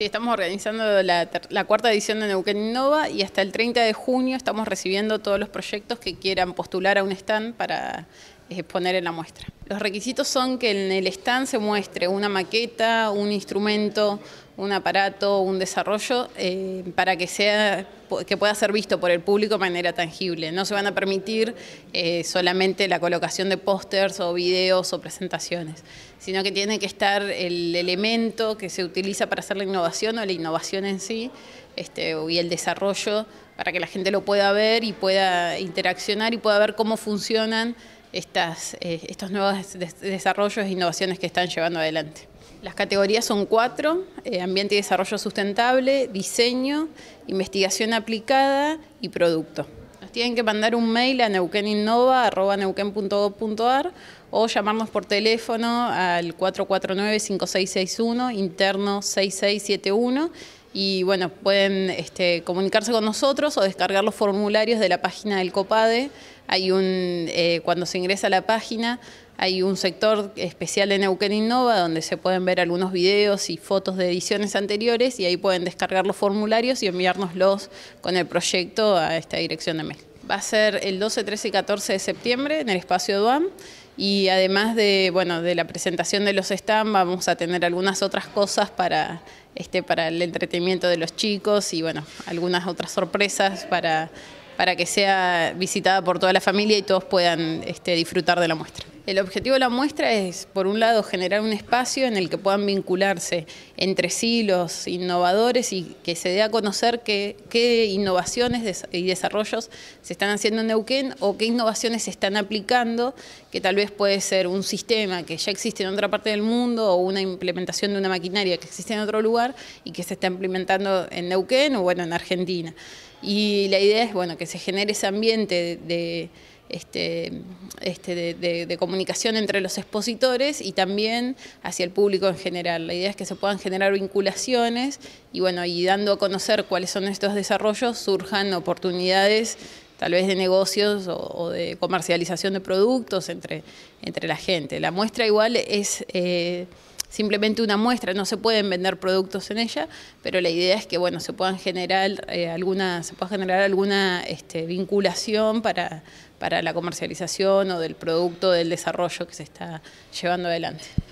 Estamos organizando la, cuarta edición de Neuquén Innova y hasta el 30 de junio estamos recibiendo todos los proyectos que quieran postular a un stand para eh, poner en la muestra. Los requisitos son que en el stand se muestre una maqueta, un instrumento, un aparato, un desarrollo, eh, para que, sea, que pueda ser visto por el público de manera tangible. No se van a permitir eh, solamente la colocación de pósters o videos o presentaciones, sino que tiene que estar el elemento que se utiliza para hacer la innovación o la innovación en sí este, y el desarrollo para que la gente lo pueda ver y pueda interaccionar y pueda ver cómo funcionan estas, eh, estos nuevos desarrollos e innovaciones que están llevando adelante. Las categorías son cuatro, eh, ambiente y desarrollo sustentable, diseño, investigación aplicada y producto. Nos tienen que mandar un mail a neuqueninnova.neuquen.gov.ar o llamarnos por teléfono al 449-5661, interno 6671 y bueno, pueden este, comunicarse con nosotros o descargar los formularios de la página del COPADE. Hay un, eh, cuando se ingresa a la página hay un sector especial en Neuquén Innova donde se pueden ver algunos videos y fotos de ediciones anteriores y ahí pueden descargar los formularios y enviárnoslos con el proyecto a esta dirección de mail. Va a ser el 12, 13 y 14 de septiembre en el espacio DUAM y además de, bueno, de la presentación de los stands, vamos a tener algunas otras cosas para, este, para el entretenimiento de los chicos y bueno, algunas otras sorpresas para, para que sea visitada por toda la familia y todos puedan este, disfrutar de la muestra. El objetivo de la muestra es, por un lado, generar un espacio en el que puedan vincularse entre sí los innovadores y que se dé a conocer qué, innovaciones y desarrollos se están haciendo en Neuquén o qué innovaciones se están aplicando, que tal vez puede ser un sistema que ya existe en otra parte del mundo o una implementación de una maquinaria que existe en otro lugar y que se está implementando en Neuquén o bueno, en Argentina. Y la idea es bueno, que se genere ese ambiente de este, este de, comunicación entre los expositores y también hacia el público en general. La idea es que se puedan generar vinculaciones y bueno, y dando a conocer cuáles son estos desarrollos, surjan oportunidades tal vez de negocios o, de comercialización de productos entre, entre la gente. La muestra igual es... Eh, simplemente una muestra, no se pueden vender productos en ella, pero la idea es que bueno, se puedan generar eh, alguna, se pueda generar alguna este, vinculación para, para la comercialización o del producto, del desarrollo que se está llevando adelante.